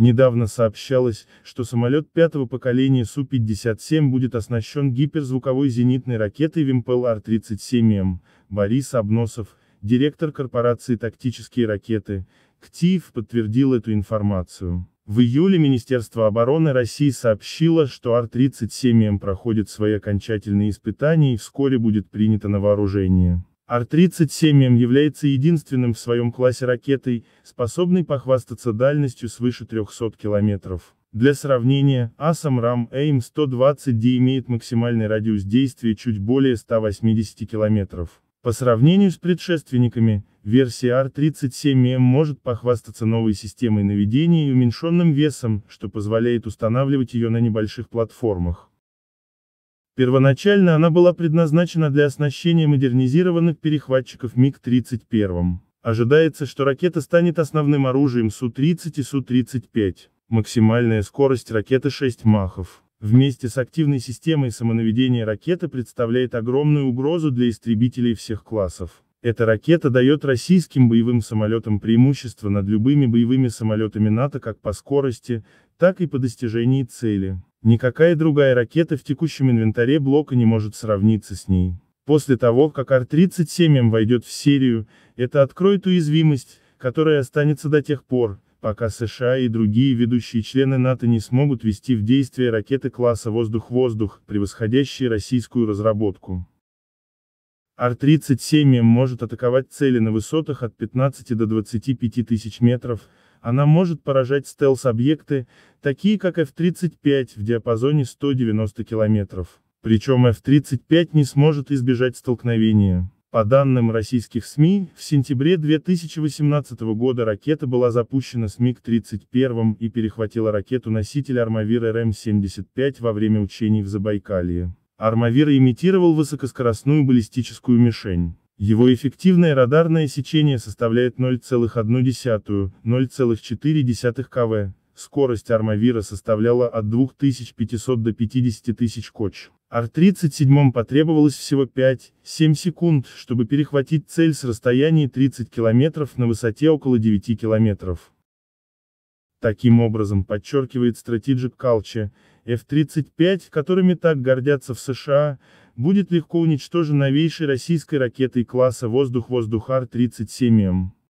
Недавно сообщалось, что самолет пятого поколения Су-57 будет оснащен гиперзвуковой зенитной ракетой ВИМПЛ-Р-37М. Борис Обносов, директор корпорации «Тактические ракеты», КТИФ подтвердил эту информацию. В июле Министерство обороны России сообщило, что Ар-37М проходит свои окончательные испытания и вскоре будет принято на вооружение. Ар-37М эм является единственным в своем классе ракетой, способной похвастаться дальностью свыше 300 километров. Для сравнения, АСАМ-РАМ 120 д имеет максимальный радиус действия чуть более 180 километров. По сравнению с предшественниками, версия r 37 м может похвастаться новой системой наведения и уменьшенным весом, что позволяет устанавливать ее на небольших платформах. Первоначально она была предназначена для оснащения модернизированных перехватчиков МиГ-31. Ожидается, что ракета станет основным оружием Су-30 и Су-35. Максимальная скорость ракеты 6 махов. Вместе с активной системой самонаведения ракеты представляет огромную угрозу для истребителей всех классов. Эта ракета дает российским боевым самолетам преимущество над любыми боевыми самолетами НАТО как по скорости, так и по достижении цели. Никакая другая ракета в текущем инвентаре блока не может сравниться с ней. После того, как Ар-37М войдет в серию, это откроет уязвимость, которая останется до тех пор, пока США и другие ведущие члены НАТО не смогут вести в действие ракеты класса «Воздух-воздух», превосходящие российскую разработку. Ар-37М может атаковать цели на высотах от 15 до 25 тысяч метров, она может поражать стелс-объекты, такие как F-35 в диапазоне 190 км. Причем F-35 не сможет избежать столкновения. По данным российских СМИ, в сентябре 2018 года ракета была запущена с МиГ-31 и перехватила ракету-носитель армавир РМ-75 эм во время учений в Забайкалье. Армавир имитировал высокоскоростную баллистическую мишень. Его эффективное радарное сечение составляет 0,1-0,4 кв. Скорость армавира составляла от 2500 до 50 тысяч коч. Ар-37 потребовалось всего 5-7 секунд, чтобы перехватить цель с расстояния 30 км на высоте около 9 км. Таким образом, подчеркивает Strategic Culture, F-35, которыми так гордятся в США, будет легко уничтожен новейшей российской ракетой класса воздух-воздух Ар-37М.